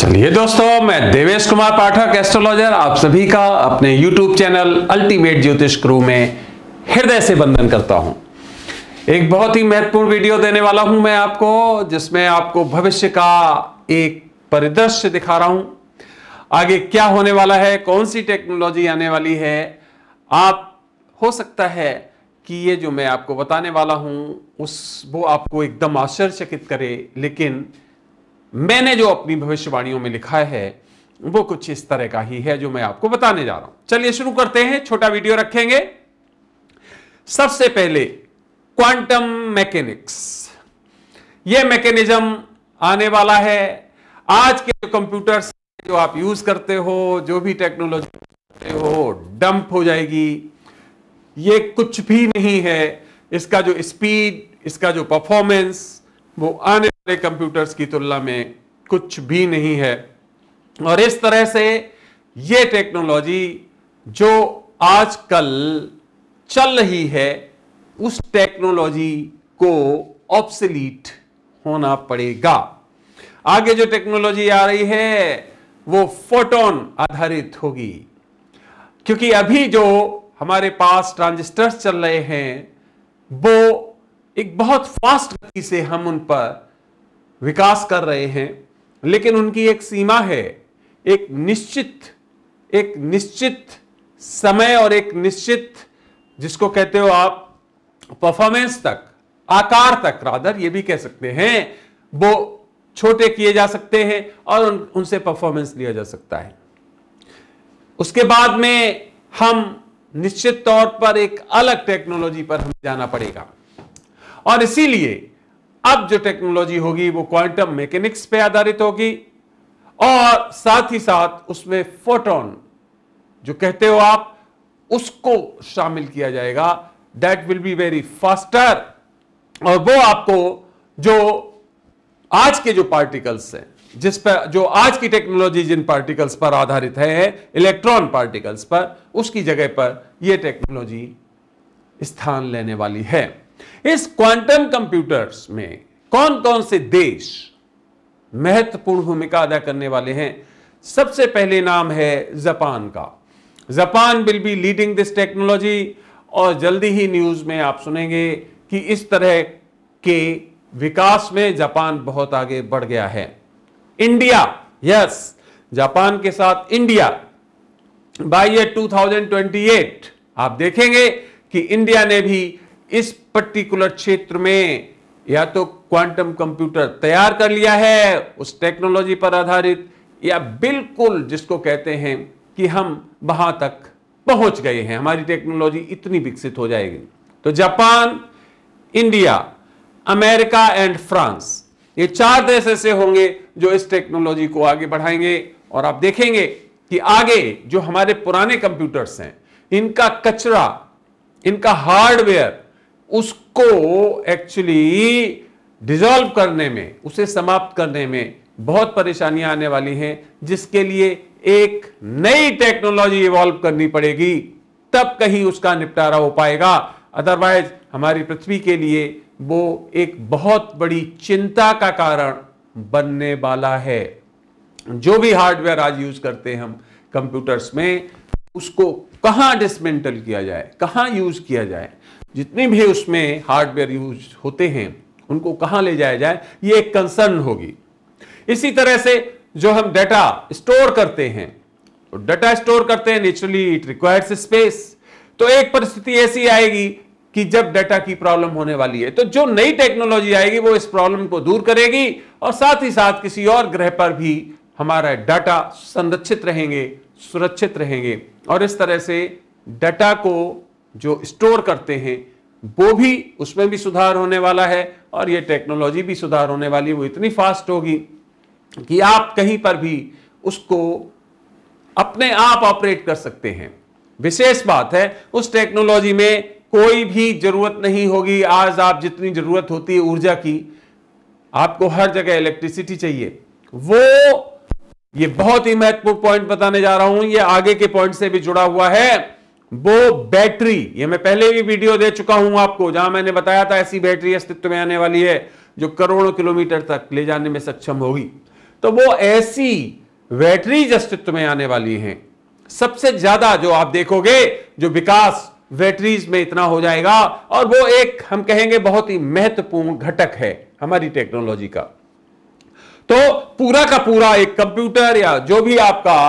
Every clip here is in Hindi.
चलिए दोस्तों मैं देवेश कुमार पाठक एस्ट्रोलॉजर आप सभी का अपने YouTube channel ultimate Jyotish crew में हृदय से बंधन करता हूं एक बहुत ही महत्वपूर्ण वीडियो देने वाला हूं मैं आपको जिसमें आपको भविष्य का एक परिदृश्य दिखा रहा हूं आगे क्या होने वाला है कौन सी टेक्नोलॉजी आने वाली है आप हो सकता है कि ये जो मैं आपको बताने वाला हूं उस वो आपको एकदम आश्चर्यचकित करे लेकिन मैंने जो अपनी भविष्यवाणियों में लिखा है वो कुछ इस तरह का ही है जो मैं आपको बताने जा रहा हूं चलिए शुरू करते हैं छोटा वीडियो रखेंगे सबसे पहले क्वांटम मैकेनिक्स ये मैकेनिज्म आने वाला है आज के कंप्यूटर्स जो आप यूज करते हो जो भी टेक्नोलॉजी करते हो डंप हो जाएगी ये कुछ भी नहीं है इसका जो स्पीड इसका जो परफॉर्मेंस वो आने कंप्यूटर्स की तुलना में कुछ भी नहीं है और इस तरह से ये टेक्नोलॉजी जो आजकल चल रही है उस टेक्नोलॉजी को ऑप्सलीट होना पड़ेगा आगे जो टेक्नोलॉजी आ रही है वो फोटोन आधारित होगी क्योंकि अभी जो हमारे पास ट्रांजिस्टर्स चल रहे हैं वो एक बहुत फास्ट गति से हम उन पर विकास कर रहे हैं लेकिन उनकी एक सीमा है एक निश्चित एक निश्चित समय और एक निश्चित जिसको कहते हो आप परफॉर्मेंस तक आकार तक रादर ये भी कह सकते हैं वो छोटे किए जा सकते हैं और उन, उनसे परफॉर्मेंस लिया जा सकता है उसके बाद में हम निश्चित तौर पर एक अलग टेक्नोलॉजी पर हमें जाना पड़ेगा और इसीलिए अब जो टेक्नोलॉजी होगी वो क्वांटम मैकेनिक्स पे आधारित होगी और साथ ही साथ उसमें फोटोन जो कहते हो आप उसको शामिल किया जाएगा that will be very faster और वो आपको जो आज के जो पार्टिकल्स हैं जिस पर जो आज की टेक्नोलॉजी जिन पार्टिकल्स पर आधारित है इलेक्ट्रॉन पार्टिकल्स पर उसकी जगह पर यह टेक्नोलॉजी स्थान लेने वाली है इस क्वांटम कंप्यूटर्स में कौन कौन से देश महत्वपूर्ण भूमिका अदा करने वाले हैं सबसे पहले नाम है जापान का Japan will be leading this technology और जल्दी ही न्यूज में आप सुनेंगे कि इस तरह के विकास में जापान बहुत आगे बढ़ गया है इंडिया यस जापान के साथ इंडिया बाई ईयर 2028 आप देखेंगे कि इंडिया ने भी इस पर्टिकुलर क्षेत्र में या तो क्वांटम कंप्यूटर तैयार कर लिया है उस टेक्नोलॉजी पर आधारित या बिल्कुल जिसको कहते हैं कि हम वहां तक पहुंच गए हैं हमारी टेक्नोलॉजी इतनी विकसित हो जाएगी तो Japan India America and France ये चार देश ऐसे होंगे जो इस टेक्नोलॉजी को आगे बढ़ाएंगे और आप देखेंगे कि आगे जो हमारे पुराने कंप्यूटर्स हैं इनका कचरा इनका हार्डवेयर उसको एक्चुअली डिजॉल्व करने में उसे समाप्त करने में बहुत परेशानियां आने वाली हैं जिसके लिए एक नई टेक्नोलॉजी इवॉल्व करनी पड़ेगी तब कहीं उसका निपटारा हो पाएगा अदरवाइज हमारी पृथ्वी के लिए वो एक बहुत बड़ी चिंता का कारण बनने वाला है जो भी हार्डवेयर आज यूज करते हैं हम कंप्यूटर्स में उसको कहां डिसमेंटल किया जाए कहां यूज किया जाए जितने भी उसमें हार्डवेयर यूज होते हैं उनको कहां ले जाया जाए ये एक कंसर्न होगी इसी तरह से जो हम डाटा स्टोर करते हैं तो डाटा स्टोर करते हैं नेचुरली इट रिक्वायर्स स्पेस तो एक परिस्थिति ऐसी आएगी कि जब डाटा की प्रॉब्लम होने वाली है तो जो नई टेक्नोलॉजी आएगी वो इस प्रॉब्लम को दूर करेगी और साथ ही साथ किसी और ग्रह पर भी हमारा डाटा संरक्षित रहेंगे सुरक्षित रहेंगे और इस तरह से डाटा को जो स्टोर करते हैं वो भी उसमें भी सुधार होने वाला है और ये टेक्नोलॉजी भी सुधार होने वाली है वो इतनी फास्ट होगी कि आप कहीं पर भी उसको अपने आप ऑपरेट कर सकते हैं विशेष बात है उस टेक्नोलॉजी में कोई भी जरूरत नहीं होगी आज आप जितनी जरूरत होती है ऊर्जा की आपको हर जगह इलेक्ट्रिसिटी चाहिए वो ये बहुत ही महत्वपूर्ण पॉइंट बताने जा रहा हूं ये आगे के पॉइंट से भी जुड़ा हुआ है वो बैटरी ये मैं पहले भी वीडियो दे चुका हूं आपको जहां मैंने बताया था ऐसी बैटरी अस्तित्व में आने वाली है जो करोड़ों किलोमीटर तक ले जाने में सक्षम होगी तो वो ऐसी बैटरीज अस्तित्व में आने वाली है सबसे ज्यादा जो आप देखोगे जो विकास बैटरीज में इतना हो जाएगा और वो एक हम कहेंगे बहुत ही महत्वपूर्ण घटक है हमारी टेक्नोलॉजी का तो पूरा का पूरा एक कंप्यूटर या जो भी आपका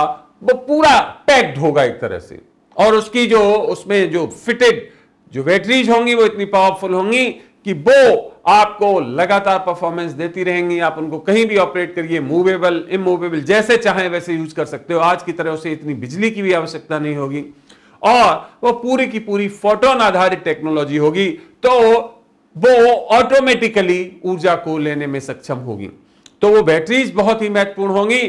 वो पूरा पैक्ड होगा एक तरह से और उसकी जो उसमें जो फिटेड जो बैटरीज होंगी वो इतनी पावरफुल होंगी कि वो आपको लगातार परफॉर्मेंस देती रहेंगी आप उनको कहीं भी ऑपरेट करिए मूवेबल इमूवेबल जैसे चाहें वैसे यूज कर सकते हो आज की तरह उसे इतनी बिजली की भी आवश्यकता नहीं होगी और वो पूरी की पूरी फोटोन आधारित टेक्नोलॉजी होगी तो वो ऑटोमेटिकली ऊर्जा को लेने में सक्षम होगी तो वो बैटरीज बहुत ही महत्वपूर्ण होंगी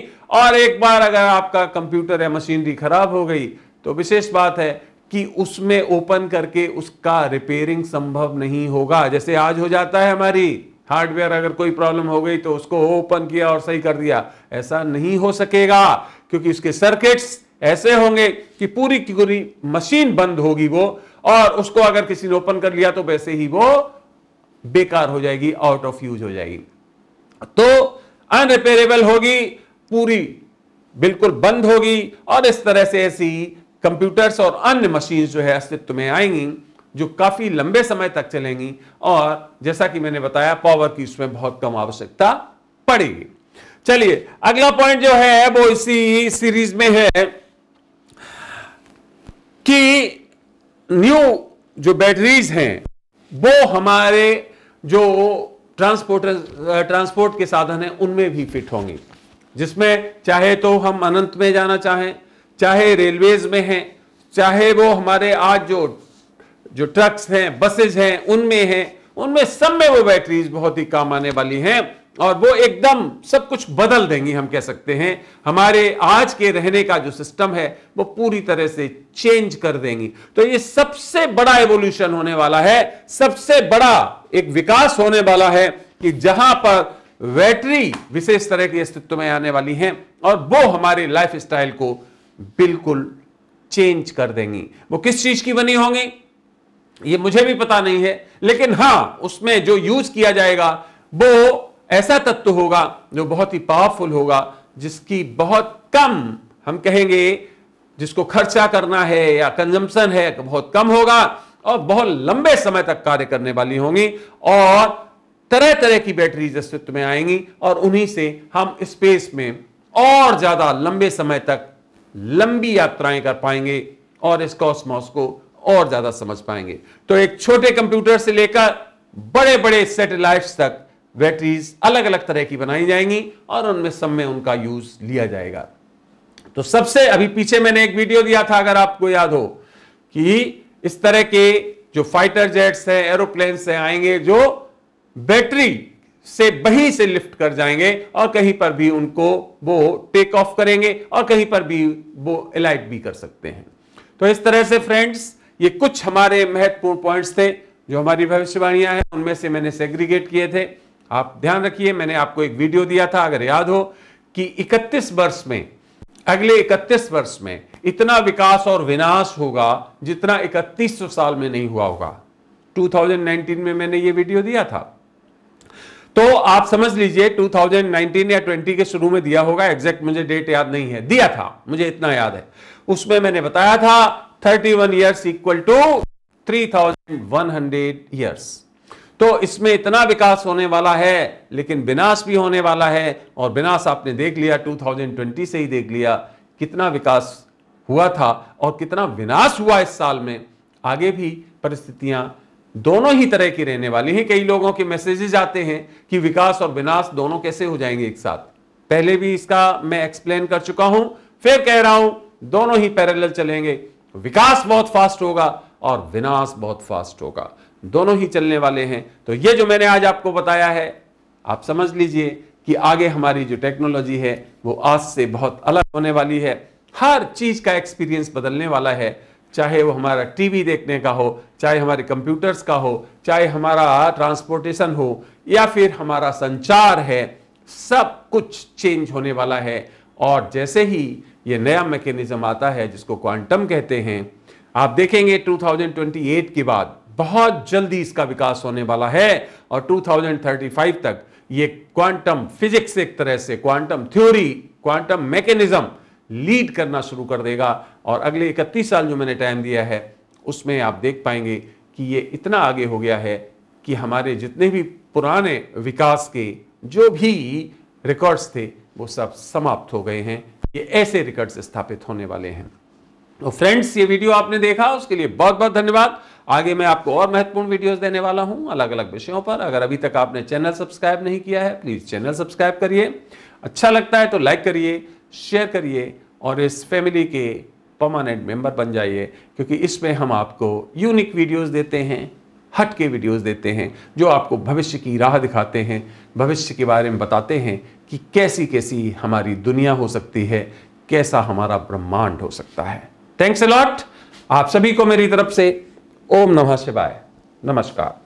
और एक बार अगर आपका कंप्यूटर या मशीनरी खराब हो गई तो विशेष बात है कि उसमें ओपन करके उसका रिपेयरिंग संभव नहीं होगा जैसे आज हो जाता है हमारी हार्डवेयर अगर कोई प्रॉब्लम हो गई तो उसको ओपन किया और सही कर दिया ऐसा नहीं हो सकेगा क्योंकि उसके सर्किट्स ऐसे होंगे कि पूरी की पूरी मशीन बंद होगी वो और उसको अगर किसी ने ओपन कर लिया तो वैसे ही वो बेकार हो जाएगी आउट ऑफ यूज हो जाएगी तो अनरिपेरेबल होगी पूरी बिल्कुल बंद होगी और इस तरह से ऐसी कंप्यूटर्स और अन्य मशीन जो है अस्तित्व में आएंगी जो काफी लंबे समय तक चलेंगी और जैसा कि मैंने बताया पावर की इसमें बहुत कम आवश्यकता पड़ेगी चलिए अगला पॉइंट जो है वो इसी सीरीज में है कि न्यू जो बैटरीज हैं वो हमारे जो ट्रांसपोर्टर ट्रांसपोर्ट के साधन हैं उनमें भी फिट होंगी जिसमें चाहे तो हम अनंत में जाना चाहें चाहे रेलवेज में हैं चाहे वो हमारे आज जो जो ट्रक्स हैं बसेज हैं उनमें हैं उनमें सब में वो बैटरीज बहुत ही काम आने वाली हैं और वो एकदम सब कुछ बदल देंगी हम कह सकते हैं हमारे आज के रहने का जो सिस्टम है वो पूरी तरह से चेंज कर देंगी तो ये सबसे बड़ा एवोल्यूशन होने वाला है सबसे बड़ा एक विकास होने वाला है कि जहां पर बैटरी विशेष तरह के अस्तित्व में आने वाली हैं और वो हमारे लाइफ स्टाइल को बिल्कुल चेंज कर देंगी वो किस चीज की बनी होंगी ये मुझे भी पता नहीं है लेकिन हां उसमें जो यूज किया जाएगा वो ऐसा तत्व होगा जो बहुत ही पावरफुल होगा जिसकी बहुत कम हम कहेंगे जिसको खर्चा करना है या कंजम्पशन है बहुत कम होगा और बहुत लंबे समय तक कार्य करने वाली होंगी और तरह तरह की बैटरीज अस्तित्व में आएंगी और उन्हीं से हम स्पेस में और ज्यादा लंबे समय तक लंबी यात्राएं कर पाएंगे और इस कॉस्मॉस को और ज्यादा समझ पाएंगे तो एक छोटे कंप्यूटर से लेकर बड़े बड़े सैटेलाइट्स तक बैटरीज अलग अलग तरह की बनाई जाएंगी और उनमें सब में उनका यूज लिया जाएगा तो सबसे अभी पीछे मैंने एक वीडियो दिया था अगर आपको याद हो कि इस तरह के जो फाइटर जेट्स हैं एरोप्लेन्स हैं आएंगे जो बैटरी से बही से लिफ्ट कर जाएंगे और कहीं पर भी उनको वो टेक ऑफ करेंगे और कहीं पर भी वो एलाइट भी कर सकते हैं तो इस तरह से फ्रेंड्स ये कुछ हमारे महत्वपूर्ण पॉइंट्स थे जो हमारी भविष्यवाणियां हैं उनमें से मैंने सेग्रीगेट किए थे आप ध्यान रखिए मैंने आपको एक वीडियो दिया था अगर याद हो कि 31 वर्ष में अगले 31 वर्ष में इतना विकास और विनाश होगा जितना 3100 साल में नहीं हुआ होगा 2019 में मैंने ये वीडियो दिया था तो आप समझ लीजिए 2019 या 20 के शुरू में दिया होगा एग्जैक्ट मुझे डेट याद नहीं है दिया था मुझे इतना याद है उसमें मैंने बताया था 31 one years equal to three years तो इसमें इतना विकास होने वाला है लेकिन विनाश भी होने वाला है और विनाश आपने देख लिया 2020 से ही देख लिया कितना विकास हुआ था और कितना विनाश हुआ इस साल में आगे भी परिस्थितियां दोनों ही तरह की रहने वाली हैं कई लोगों के मैसेजेस आते हैं कि विकास और विनाश दोनों कैसे हो जाएंगे एक साथ पहले भी इसका मैं एक्सप्लेन कर चुका हूं फिर कह रहा हूं दोनों ही पैरेलल चलेंगे विकास बहुत फास्ट होगा और विनाश बहुत फास्ट होगा दोनों ही चलने वाले हैं तो ये जो मैंने आज आपको बताया है आप समझ लीजिए कि आगे हमारी जो टेक्नोलॉजी है वो आज से बहुत अलग होने वाली है हर चीज का एक्सपीरियंस बदलने वाला है चाहे वो हमारा टीवी देखने का हो चाहे हमारे कंप्यूटर्स का हो चाहे हमारा ट्रांसपोर्टेशन हो या फिर हमारा संचार है सब कुछ चेंज होने वाला है और जैसे ही ये नया मैकेनिज्म आता है जिसको क्वांटम कहते हैं आप देखेंगे 2028 के बाद बहुत जल्दी इसका विकास होने वाला है और 2035 तक ये क्वांटम फिजिक्स एक तरह से quantum theory quantum mechanism lead करना शुरू कर देगा और अगले इकतीस साल जो मैंने टाइम दिया है उसमें आप देख पाएंगे कि ये इतना आगे हो गया है कि हमारे जितने भी पुराने विकास के जो भी रिकॉर्ड्स थे वो सब समाप्त हो गए हैं ये ऐसे रिकॉर्ड्स स्थापित होने वाले हैं तो फ्रेंड्स ये वीडियो आपने देखा उसके लिए बहुत बहुत धन्यवाद आगे मैं आपको और महत्वपूर्ण वीडियोस देने वाला हूं अलग अलग विषयों पर अगर अभी तक आपने चैनल सब्सक्राइब नहीं किया है प्लीज चैनल सब्सक्राइब करिए अच्छा लगता है तो लाइक करिए शेयर करिए और इस फैमिली के परमानेंट मेंबर बन जाइए क्योंकि इसमें हम आपको यूनिक वीडियोस देते हैं हट के वीडियोस देते हैं जो आपको भविष्य की राह दिखाते हैं भविष्य के बारे में बताते हैं कि कैसी कैसी हमारी दुनिया हो सकती है कैसा हमारा ब्रह्मांड हो सकता है थैंक्स अलॉट आप सभी को मेरी तरफ से ओम नमः शिवाय नमस्कार